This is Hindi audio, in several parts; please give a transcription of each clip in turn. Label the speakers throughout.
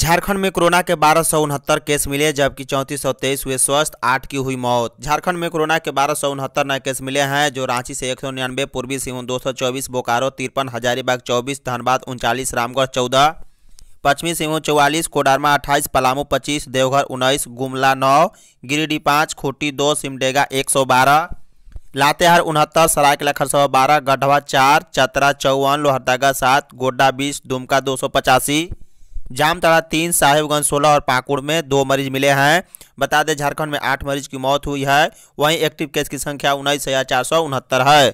Speaker 1: झारखंड में कोरोना के बारह सौ उनहत्तर केस मिले जबकि चौंतीस सौ तेईस हुए स्वस्थ आठ की हुई मौत झारखंड में कोरोना के बारह सौ उनहत्तर नए केस मिले हैं जो रांची से एक सौ निन्यानवे पूर्वी सिंहभूम दो सौ चौबीस बोकारो तिरपन हजारीबाग चौबीस धनबाद उनचालीस रामगढ़ चौदह पश्चिमी सिंहभूम चौवालीस कोडरमा अट्ठाईस पलामू पच्चीस देवघर उन्नीस गुमला नौ गिरिडीह पाँच खूटी दो सिमडेगा एक सौ बारह लातेहार उनहत्तर सरायकला खरसवा बारह गढ़वा चार चतरा चौवन लोहरदगा सात गोड्डा बीस दुमका दो सौ पचासी जामताड़ा तीन साहिबगंज सोलह और पाकुड़ में दो मरीज मिले हैं बता दें झारखंड में आठ मरीज की मौत हुई है वहीं एक्टिव केस की संख्या उन्नीस हजार चार सौ उनहत्तर है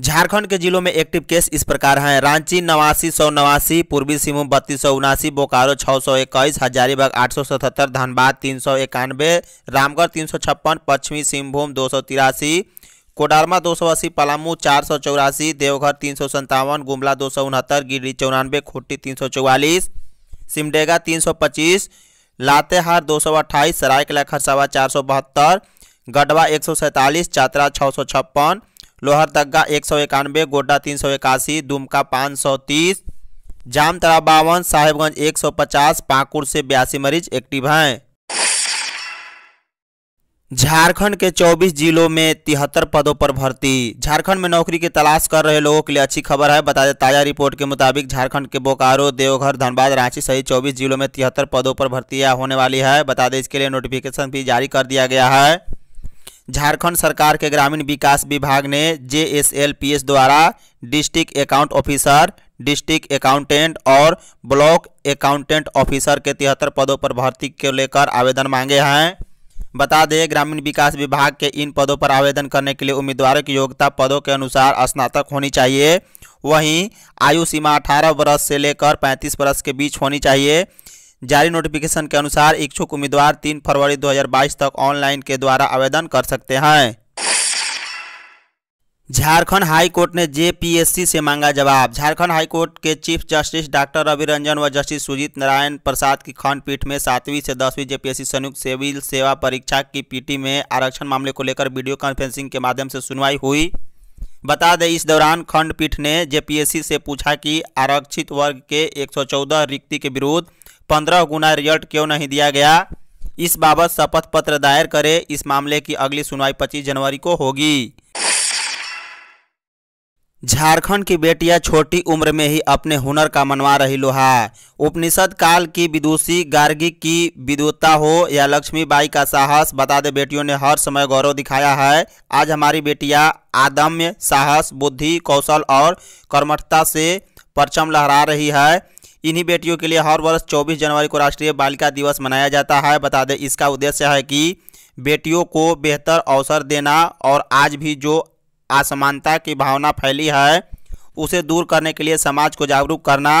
Speaker 1: झारखंड के जिलों में एक्टिव केस इस प्रकार हैं रांची नवासी सौ नवासी पूर्वी सिंहभूम बत्तीस सौ उनासी बोकारो छः सौ इक्कीस हजारीबाग आठ सौ सतहत्तर धनबाद तीन सौ इक्यानवे रामगढ़ तीन सौ छप्पन पश्चिमी सिंहभूम दो सौ तिरासी कोडारमा दो सौ अस्सी पलामू चार सौ चौरासी देवघर तीन सौ संतावन गुमला दो सौ उनहत्तर गिरडी चौरानवे खुट्टी तीन सौ चौवालीस सिमडेगा तीन सौ पच्चीस लातेहार दो सौ अट्ठाईस सरायकला खरसावा चार सौ बहत्तर गढ़वा एक सौ सैंतालीस चातरा छः सौ छप्पन लोहरदगा एक सौ इक्यानवे गोड्डा तीन सौ इक्यासी दुमका पाँच सौ तीस जामतरा बावन साहेबगंज एक सौ पचास पाकुड़ से बयासी मरीज एक्टिव हैं झारखंड के 24 जिलों में तिहत्तर पदों पर भर्ती झारखंड में नौकरी की तलाश कर रहे लोगों के लिए अच्छी खबर है बता दें ताज़ा रिपोर्ट के मुताबिक झारखंड के बोकारो देवघर धनबाद रांची सहित 24 जिलों में तिहत्तर पदों पर भर्तियां होने वाली है बता दें इसके लिए नोटिफिकेशन भी जारी कर दिया गया है झारखंड सरकार के ग्रामीण विकास विभाग ने जे द्वारा district account officer district accountant और ब्लॉक अकाउंटेंट ऑफिसर के तिहत्तर पदों पर भर्ती को लेकर आवेदन मांगे हैं बता दें ग्रामीण विकास विभाग के इन पदों पर आवेदन करने के लिए उम्मीदवारों की योग्यता पदों के अनुसार स्नातक होनी चाहिए वहीं आयु सीमा 18 वर्ष से लेकर 35 वर्ष के बीच होनी चाहिए जारी नोटिफिकेशन के अनुसार इच्छुक उम्मीदवार 3 फरवरी 2022 तक ऑनलाइन के द्वारा आवेदन कर सकते हैं झारखंड हाई कोर्ट ने जेपीएससी से मांगा जवाब झारखंड हाई कोर्ट के chief justice doctor Ravi Ranjan व जस्टिस सुजीत नारायण प्रसाद की खंडपीठ में सातवीं से दसवीं जेपीएससी संयुक्त सिविल सेवा परीक्षा की पीटी में आरक्षण मामले को लेकर वीडियो कॉन्फ्रेंसिंग के माध्यम से सुनवाई हुई बता दें इस दौरान खंडपीठ ने जेपीएससी से पूछा कि आरक्षित वर्ग के एक रिक्ति के विरुद्ध पंद्रह गुना रिजल्ट क्यों नहीं दिया गया इस बाबत शपथ पत्र दायर करें इस मामले की अगली सुनवाई पच्चीस जनवरी को होगी झारखंड की बेटियां छोटी उम्र में ही अपने हुनर का मनवा रही लोहा उपनिषद काल की विदुषी गार्गी की विदुता हो या लक्ष्मी बाई का साहस बता दे बेटियों ने हर समय गौरव दिखाया है आज हमारी बेटियां आदम्य साहस बुद्धि कौशल और कर्मठता से परचम लहरा रही है इन्हीं बेटियों के लिए हर वर्ष चौबीस जनवरी को राष्ट्रीय बालिका दिवस मनाया जाता है बता दें इसका उद्देश्य है कि बेटियों को बेहतर अवसर देना और आज भी जो असमानता की भावना फैली है उसे दूर करने के लिए समाज को जागरूक करना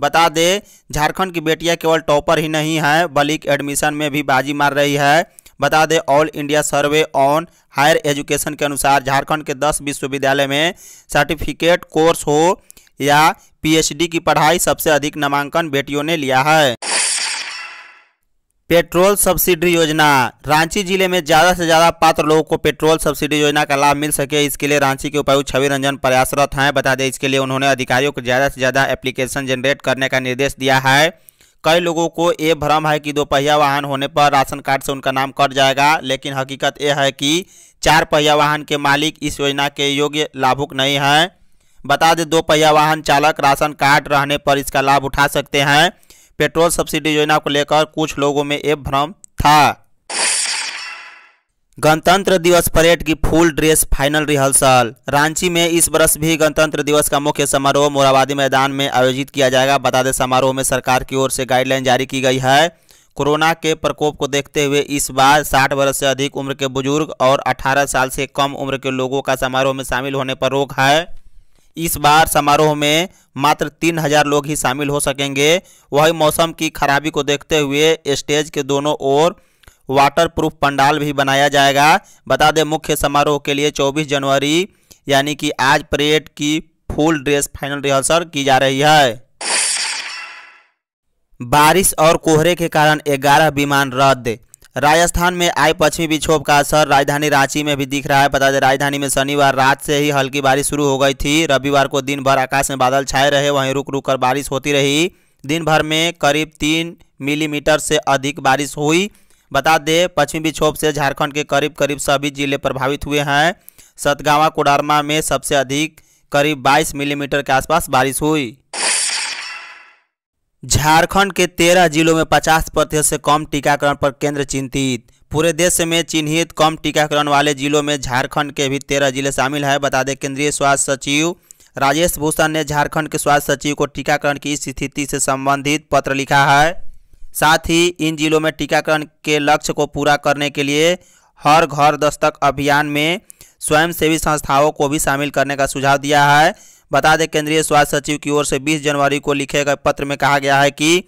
Speaker 1: बता दे झारखंड की बेटियां केवल टॉपर ही नहीं हैं बल्कि एडमिशन में भी बाजी मार रही है बता दें all India survey on higher education के अनुसार झारखंड के 10 विश्वविद्यालय में सर्टिफिकेट कोर्स हो या पीएचडी की पढ़ाई सबसे अधिक नामांकन बेटियों ने लिया है पेट्रोल सब्सिडी योजना रांची जिले में ज़्यादा से ज़्यादा पात्र लोगों को पेट्रोल सब्सिडी योजना का लाभ मिल सके इसके लिए रांची के उपायुक्त छवि रंजन प्रयासरत हैं बता दें इसके लिए उन्होंने अधिकारियों को ज़्यादा से ज़्यादा एप्लीकेशन जनरेट करने का निर्देश दिया है कई लोगों को ये भ्रम है कि दोपहिया वाहन होने पर राशन कार्ड से उनका नाम कट जाएगा लेकिन हकीकत यह है कि चार पहिया वाहन के मालिक इस योजना के योग्य लाभुक नहीं हैं बता दें दोपहिया वाहन चालक राशन कार्ड रहने पर इसका लाभ उठा सकते हैं पेट्रोल सब्सिडी योजना को लेकर कुछ लोगों में एक भ्रम था गणतंत्र दिवस परेड की full dress final rehearsal Ranchi में इस वर्ष भी गणतंत्र दिवस का मुख्य समारोह मोराबादी मैदान में आयोजित किया जाएगा बता दें समारोह में सरकार की ओर से गाइडलाइन जारी की गई है कोरोना के प्रकोप को देखते हुए इस बार 60 वर्ष से अधिक उम्र के बुजुर्ग और 18 साल से कम उम्र के लोगों का समारोह में शामिल होने पर रोक है इस बार समारोह में मात्र तीन हजार लोग ही शामिल हो सकेंगे वही मौसम की खराबी को देखते हुए स्टेज के दोनों ओर वाटर प्रूफ पंडाल भी बनाया जाएगा बता दें मुख्य समारोह के लिए 24 जनवरी यानी कि आज परेड की फुल ड्रेस फाइनल रिहर्सल की जा रही है बारिश और कोहरे के कारण 11 विमान रद्द राजस्थान में आए पश्चिमी विक्षोभ का असर राजधानी रांची में भी दिख रहा है बता दें राजधानी में शनिवार रात से ही हल्की बारिश शुरू हो गई थी रविवार को दिन भर आकाश में बादल छाए रहे वहीं रुक रुक कर बारिश होती रही दिन भर में करीब तीन मिलीमीटर से अधिक बारिश हुई बता दें पश्चिमी विक्षोभ से झारखंड के करीब करीब सभी जिले प्रभावित हुए हैं सतगावा कोडारमा में सबसे अधिक करीब बाईस मिलीमीटर के आसपास बारिश हुई झारखंड के तेरह जिलों में पचास प्रतिशत से कम टीकाकरण पर केंद्र चिंतित पूरे देश में चिन्हित कम टीकाकरण वाले जिलों में झारखंड के भी तेरह जिले शामिल हैं बता दें केंद्रीय स्वास्थ्य सचिव राजेश भूषण ने झारखंड के स्वास्थ्य सचिव को टीकाकरण की स्थिति से संबंधित पत्र लिखा है साथ ही इन जिलों में टीकाकरण के लक्ष्य को पूरा करने के लिए हर घर दस्तक अभियान में स्वयंसेवी संस्थाओं को भी शामिल करने का सुझाव दिया है बता दें केंद्रीय स्वास्थ्य सचिव की ओर से 20 जनवरी को लिखे गए पत्र में कहा गया है कि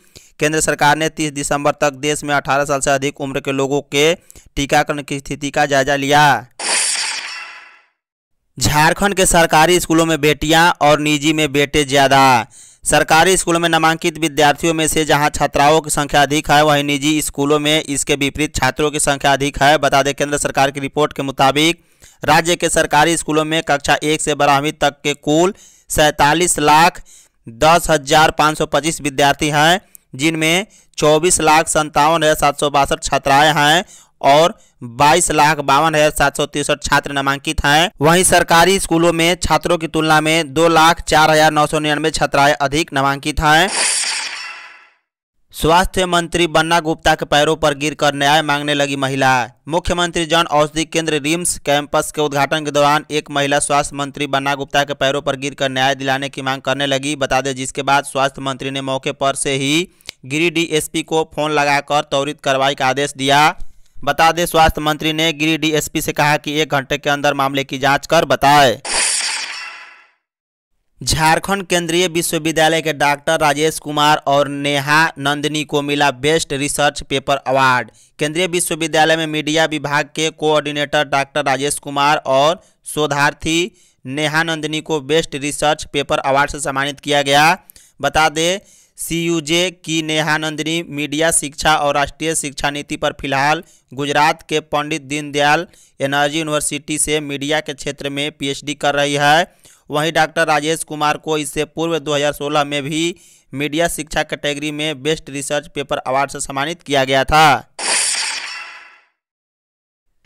Speaker 1: केंद्र सरकार ने 30 दिसंबर तक देश में 18 साल से अधिक उम्र के लोगों के टीकाकरण की स्थिति का जायजा लिया झारखंड के सरकारी स्कूलों में बेटियां और निजी में बेटे ज़्यादा सरकारी स्कूलों में नामांकित विद्यार्थियों में से जहां छात्राओं की संख्या अधिक है वहीं निजी स्कूलों में इसके विपरीत छात्रों की संख्या अधिक है बता दें केंद्र सरकार की रिपोर्ट के मुताबिक राज्य के सरकारी स्कूलों में कक्षा एक से बारहवीं तक के कुल सैंतालीस लाख दस हज़ार पाँच सौ पच्चीस विद्यार्थी हैं जिनमें चौबीस लाख संतावन हज़ार सात सौ बासठ छात्राएँ हैं और बाईस लाख बावन हज़ार सात सौ तिरसठ छात्र नामांकित हैं वहीं सरकारी स्कूलों में छात्रों की तुलना में दो लाख चार हज़ार नौ सौ निन्यानवे छात्राएँ अधिक नामांकित हैं स्वास्थ्य मंत्री बन्ना गुप्ता के पैरों पर गिरकर न्याय मांगने लगी महिला मुख्यमंत्री जन औषधि केंद्र रिम्स कैंपस के उद्घाटन के दौरान एक महिला स्वास्थ्य मंत्री बन्ना गुप्ता के पैरों पर गिरकर न्याय दिलाने की मांग करने लगी बता दें जिसके बाद स्वास्थ्य मंत्री ने मौके पर से ही गिरी डी को फोन लगाकर त्वरित कार्रवाई का आदेश दिया बता दें स्वास्थ्य मंत्री ने गिरी डी से कहा कि एक घंटे के अंदर मामले की जाँच कर बताए झारखंड केंद्रीय विश्वविद्यालय के डॉक्टर राजेश कुमार और नेहा नंदनी को मिला बेस्ट रिसर्च पेपर अवार्ड केंद्रीय विश्वविद्यालय में मीडिया विभाग के कोऑर्डिनेटर डॉक्टर राजेश कुमार और शोधार्थी नेहा नंदनी को बेस्ट रिसर्च पेपर अवार्ड से सम्मानित किया गया बता दें जे की नेहा नंदिनी मीडिया शिक्षा और राष्ट्रीय शिक्षा नीति पर फिलहाल गुजरात के पंडित दीनदयाल एनर्जी यूनिवर्सिटी से मीडिया के क्षेत्र में पीएचडी कर रही है वहीं डॉक्टर राजेश कुमार को इससे पूर्व 2016 में भी मीडिया शिक्षा कैटेगरी में बेस्ट रिसर्च पेपर अवार्ड से सम्मानित किया गया था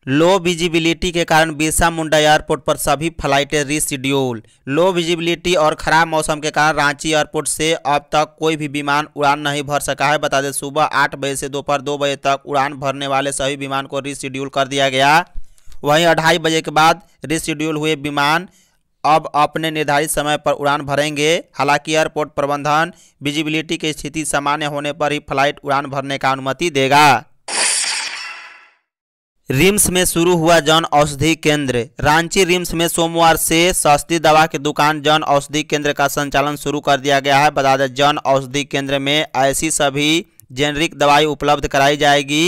Speaker 1: लो विजिबिलिटी के कारण बिरसा मुंडा एयरपोर्ट पर सभी फ्लाइटें रिशेड्यूल लो विजिबिलिटी और खराब मौसम के कारण रांची एयरपोर्ट से अब तक कोई भी विमान उड़ान नहीं भर सका है बता दें सुबह आठ बजे से दोपहर दो बजे तक उड़ान भरने वाले सभी विमान को रिशेड्यूल कर दिया गया वहीं अढ़ाई बजे के बाद रिशेड्यूल हुए विमान अब अपने निर्धारित समय पर उड़ान भरेंगे हालांकि एयरपोर्ट प्रबंधन विजिबिलिटी की स्थिति सामान्य होने पर ही फ्लाइट उड़ान भरने का अनुमति देगा रिम्स में शुरू हुआ जन औषधि केंद्र रांची रिम्स में सोमवार से सस्ती दवा की दुकान जन औषधि केंद्र का संचालन शुरू कर दिया गया है बता दें जन औषधि केंद्र में ऐसी सभी जेनरिक दवाई उपलब्ध कराई जाएगी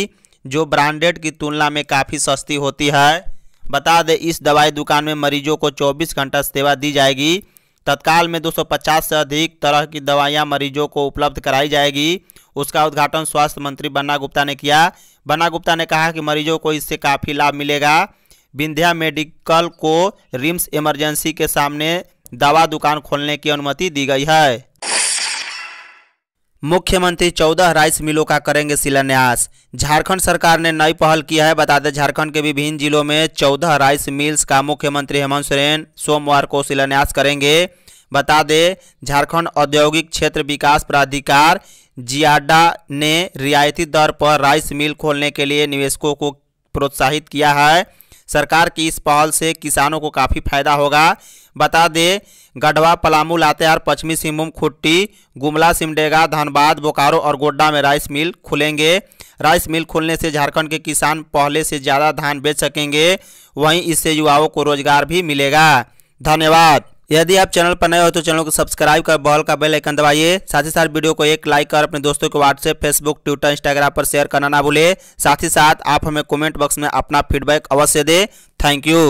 Speaker 1: जो ब्रांडेड की तुलना में काफ़ी सस्ती होती है बता दें इस दवाई दुकान में मरीजों को 24 घंटा सेवा दी जाएगी तत्काल में 250 से अधिक तरह की दवाइयां मरीजों को उपलब्ध कराई जाएगी उसका उद्घाटन स्वास्थ्य मंत्री बन्ना गुप्ता ने किया बन्ना गुप्ता ने कहा कि मरीजों को इससे काफ़ी लाभ मिलेगा विंध्या मेडिकल को रिम्स इमरजेंसी के सामने दवा दुकान खोलने की अनुमति दी गई है मुख्यमंत्री चौदह राइस मिलों का करेंगे शिलान्यास झारखंड सरकार ने नई पहल किया है बता दें झारखंड के विभिन्न जिलों में चौदह राइस मिल्स का मुख्यमंत्री हेमंत सोरेन सोमवार को शिलान्यास करेंगे बता दें झारखंड औद्योगिक क्षेत्र विकास प्राधिकार जियाडा ने रियायती दर पर राइस मिल खोलने के लिए निवेशकों को प्रोत्साहित किया है सरकार की इस पहल से किसानों को काफ़ी फायदा होगा बता दें गढ़वा पलामू लातेहार पश्चिमी सिंहभूम खुट्टी गुमला सिमडेगा धनबाद बोकारो और गोड्डा में राइस मिल खुलेंगे राइस मिल खुलने से झारखंड के किसान पहले से ज़्यादा धान बेच सकेंगे वहीं इससे युवाओं को रोजगार भी मिलेगा धन्यवाद यदि आप चैनल पर नए हो तो चैनल को सब्सक्राइब कर बॉल का बेल आइकन दबाइए साथ ही साथ वीडियो को एक लाइक कर अपने दोस्तों को व्हाट्सएप फेसबुक ट्विटर इंस्टाग्राम पर शेयर करना ना भूले साथ ही साथ आप हमें कमेंट बॉक्स में अपना फीडबैक अवश्य दें थैंक यू